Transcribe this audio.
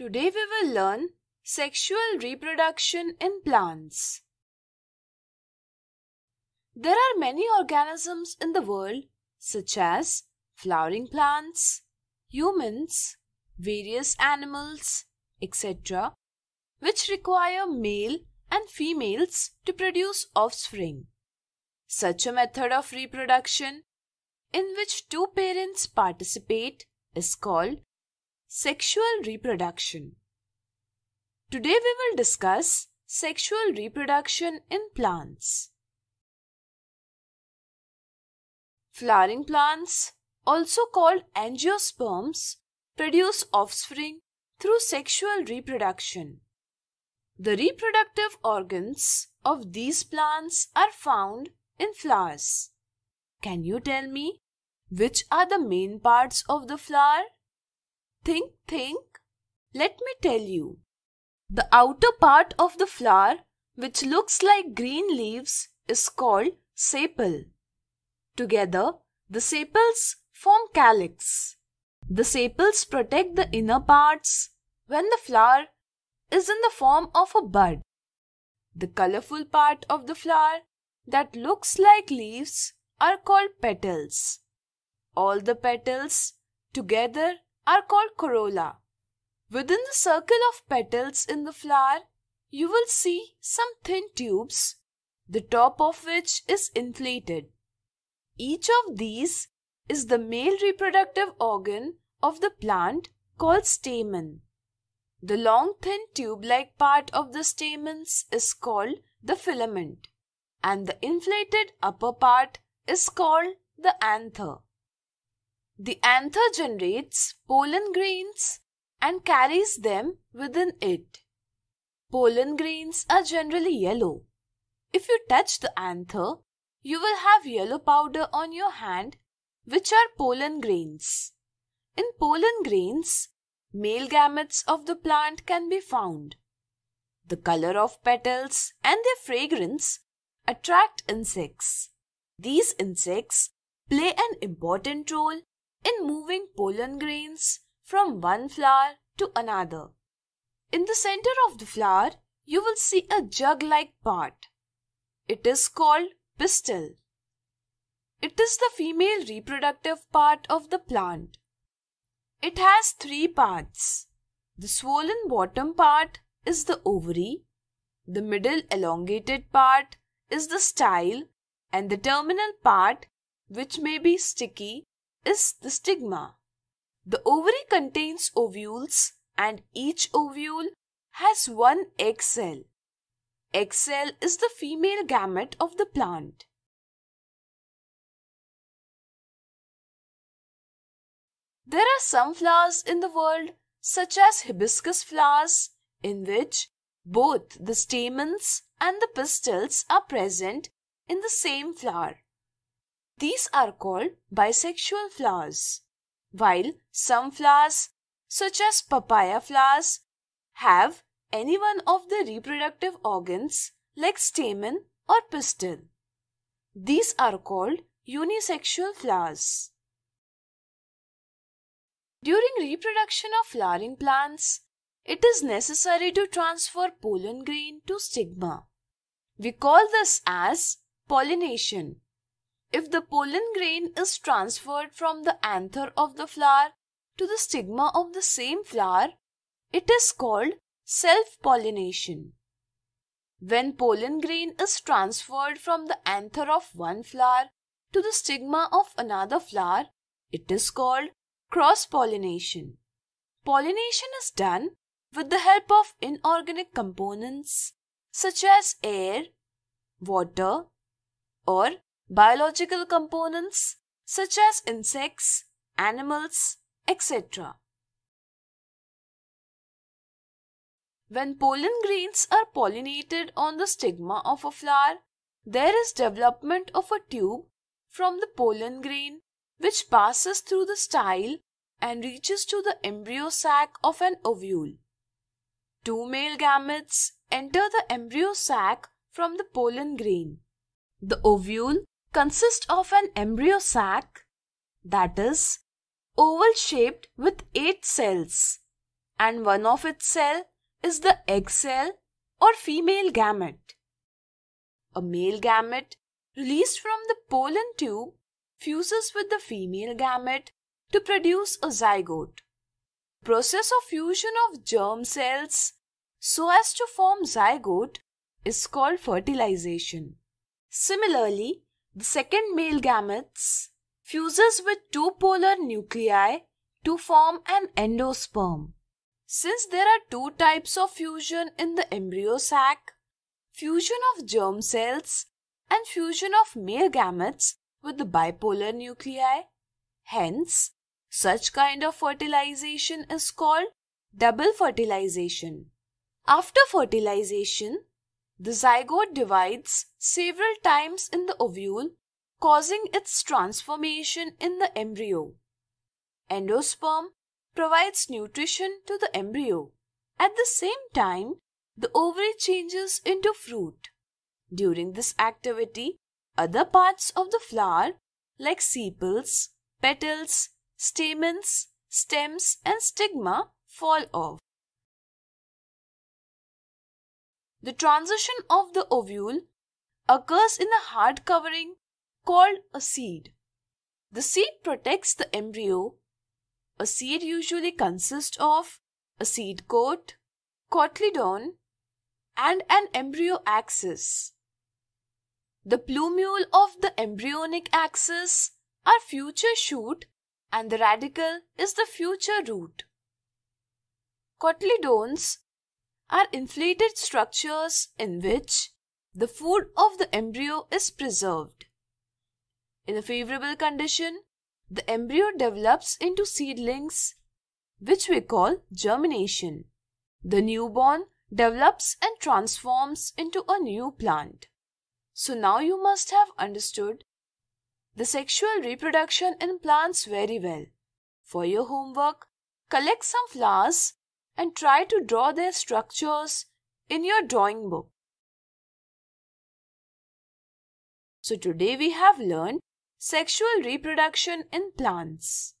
Today we will learn sexual reproduction in plants. There are many organisms in the world such as flowering plants, humans, various animals, etc. which require male and females to produce offspring. Such a method of reproduction in which two parents participate is called Sexual reproduction. Today we will discuss sexual reproduction in plants. Flowering plants, also called angiosperms, produce offspring through sexual reproduction. The reproductive organs of these plants are found in flowers. Can you tell me which are the main parts of the flower? Think, think. Let me tell you. The outer part of the flower, which looks like green leaves, is called sepal. Together, the sepals form calyx. The sepals protect the inner parts when the flower is in the form of a bud. The colorful part of the flower that looks like leaves are called petals. All the petals together are called corolla. Within the circle of petals in the flower, you will see some thin tubes, the top of which is inflated. Each of these is the male reproductive organ of the plant called stamen. The long thin tube-like part of the stamens is called the filament and the inflated upper part is called the anther. The anther generates pollen grains and carries them within it. Pollen grains are generally yellow. If you touch the anther, you will have yellow powder on your hand, which are pollen grains. In pollen grains, male gametes of the plant can be found. The color of petals and their fragrance attract insects. These insects play an important role in moving pollen grains from one flower to another. In the center of the flower, you will see a jug-like part. It is called pistil. It is the female reproductive part of the plant. It has three parts. The swollen bottom part is the ovary, the middle elongated part is the style, and the terminal part, which may be sticky, is the stigma. The ovary contains ovules and each ovule has one egg cell. Egg cell is the female gamete of the plant. There are some flowers in the world such as hibiscus flowers in which both the stamens and the pistils are present in the same flower. These are called bisexual flowers, while some flowers, such as papaya flowers, have any one of the reproductive organs like stamen or pistil. These are called unisexual flowers. During reproduction of flowering plants, it is necessary to transfer pollen grain to stigma. We call this as pollination. If the pollen grain is transferred from the anther of the flower to the stigma of the same flower, it is called self-pollination. When pollen grain is transferred from the anther of one flower to the stigma of another flower, it is called cross-pollination. Pollination is done with the help of inorganic components such as air, water, or biological components such as insects, animals, etc. When pollen grains are pollinated on the stigma of a flower, there is development of a tube from the pollen grain which passes through the style and reaches to the embryo sac of an ovule. Two male gametes enter the embryo sac from the pollen grain. The ovule consist of an embryo sac that is oval shaped with 8 cells and one of its cell is the egg cell or female gamete. A male gamete released from the pollen tube fuses with the female gamete to produce a zygote. Process of fusion of germ cells so as to form zygote is called fertilization. Similarly, the second male gametes fuses with two polar nuclei to form an endosperm. Since there are two types of fusion in the embryo sac, fusion of germ cells and fusion of male gametes with the bipolar nuclei. Hence, such kind of fertilization is called double fertilization. After fertilization, the zygote divides several times in the ovule, causing its transformation in the embryo. Endosperm provides nutrition to the embryo. At the same time, the ovary changes into fruit. During this activity, other parts of the flower like sepals, petals, stamens, stems and stigma fall off. The transition of the ovule occurs in a hard covering called a seed. The seed protects the embryo. A seed usually consists of a seed coat, cotyledon, and an embryo axis. The plumule of the embryonic axis are future shoot and the radical is the future root. Cotyledons are inflated structures in which the food of the embryo is preserved. In a favorable condition, the embryo develops into seedlings, which we call germination. The newborn develops and transforms into a new plant. So now you must have understood the sexual reproduction in plants very well. For your homework, collect some flowers and try to draw their structures in your drawing book. So today we have learned sexual reproduction in plants.